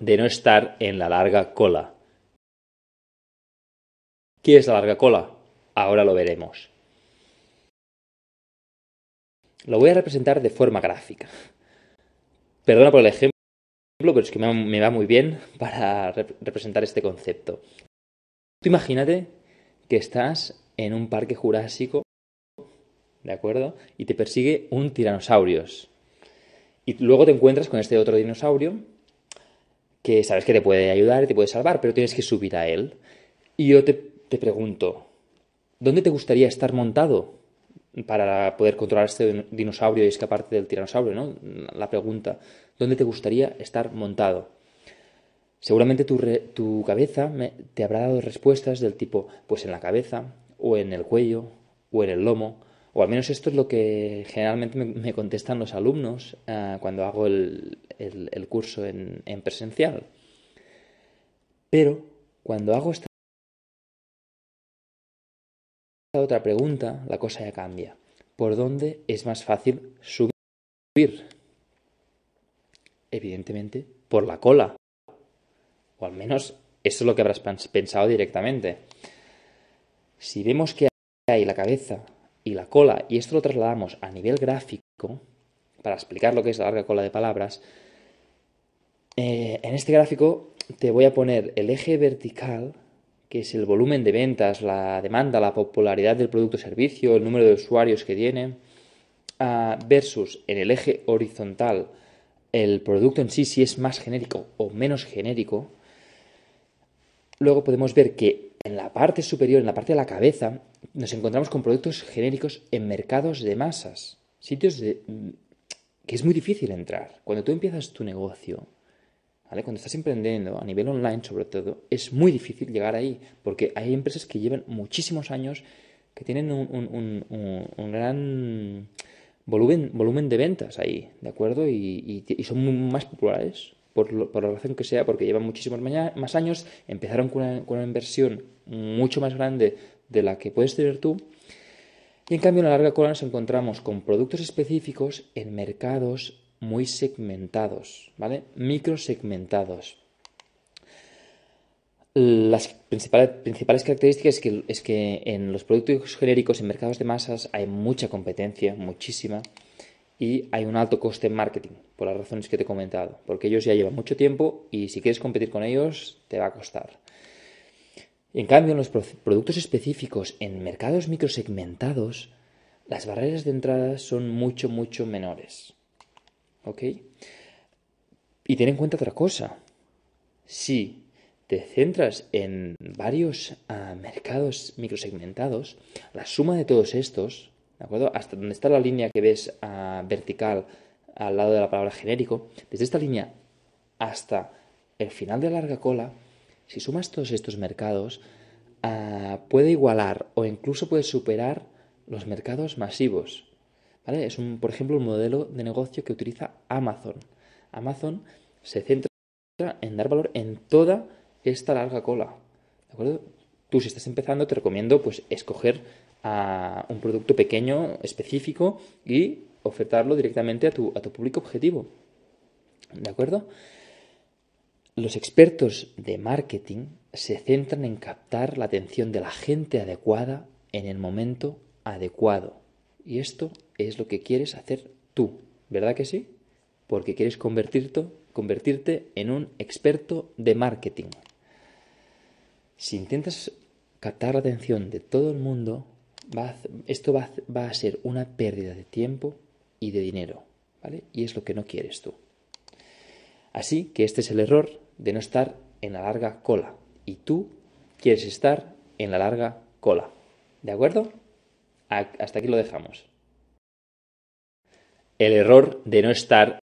de no estar en la larga cola. ¿Qué es la larga cola? Ahora lo veremos. Lo voy a representar de forma gráfica. Perdona por el ejemplo, pero es que me va muy bien para representar este concepto. Tú imagínate que estás en un parque jurásico, ¿de acuerdo? Y te persigue un tiranosaurio. Y luego te encuentras con este otro dinosaurio que sabes que te puede ayudar, te puede salvar, pero tienes que subir a él. Y yo te, pregunto, ¿dónde te gustaría estar montado para poder controlar este dinosaurio y escaparte del tiranosaurio? ¿no? La pregunta, ¿dónde te gustaría estar montado? Seguramente tu, tu cabeza te habrá dado respuestas del tipo, pues en la cabeza, o en el cuello, o en el lomo, o al menos esto es lo que generalmente me, contestan los alumnos eh, cuando hago el, curso en, en, presencial. Pero cuando hago esta otra pregunta, la cosa ya cambia. ¿Por dónde es más fácil subir? Evidentemente, por la cola. O al menos eso es lo que habrás pensado directamente. Si vemos que hay la cabeza y la cola, y esto lo trasladamos a nivel gráfico, para explicar lo que es la larga cola de palabras, eh, en este gráfico te voy a poner el eje vertical, que es el volumen de ventas, la demanda, la popularidad del producto o servicio, el número de usuarios que tiene, ah, versus en el eje horizontal, el producto en sí, si es más genérico o menos genérico. Luego podemos ver que en la parte superior, en la parte de la cabeza, nos encontramos con productos genéricos en mercados de masas, sitios de, mm, que es muy difícil entrar. Cuando tú empiezas tu negocio, cuando estás emprendiendo a nivel online sobre todo, es muy difícil llegar ahí, porque hay empresas que llevan muchísimos años, que tienen un, gran volumen, volumen de ventas ahí, ¿de acuerdo? Y, son más populares, por, la razón que sea, porque llevan muchísimos más años, empezaron con una, inversión mucho más grande de la que puedes tener tú. Y en cambio en la larga cola nos encontramos con productos específicos en mercados muy segmentados, ¿vale? Microsegmentados. Las principales, características es que, es que en los productos genéricos, en mercados de masas, hay mucha competencia, muchísima, y hay un alto coste en marketing, por las razones que te he comentado, porque ellos ya llevan mucho tiempo y si quieres competir con ellos, te va a costar. En cambio, en los productos específicos, en mercados microsegmentados, las barreras de entrada son mucho, mucho menores. ¿Ok? Y ten en cuenta otra cosa. Si te centras en varios ah, mercados microsegmentados, la suma de todos estos, ¿de acuerdo? Hasta donde está la línea que ves ah, vertical al lado de la palabra genérico, desde esta línea hasta el final de la larga cola, si sumas todos estos mercados, ah, puede igualar o incluso puede superar los mercados masivos. Es, un, por ejemplo, un modelo de negocio que utiliza Amazon. Amazon se centra en dar valor en toda esta larga cola. ¿De acuerdo? Tú, si estás empezando, te recomiendo pues, escoger ah, un producto pequeño, específico, y ofertarlo directamente a tu, a tu público objetivo. ¿De acuerdo? Los expertos de marketing se centran en captar la atención de la gente adecuada en el momento adecuado. Y esto es lo que quieres hacer tú, ¿verdad que sí? Porque quieres convertirte, en un experto de marketing. Si intentas captar la atención de todo el mundo, esto va a, va a ser una pérdida de tiempo y de dinero, ¿vale? Y es lo que no quieres tú. Así que este es el error de no estar en la larga cola. Y tú quieres estar en la larga cola. ¿De acuerdo? Hasta aquí lo dejamos. El error de no estar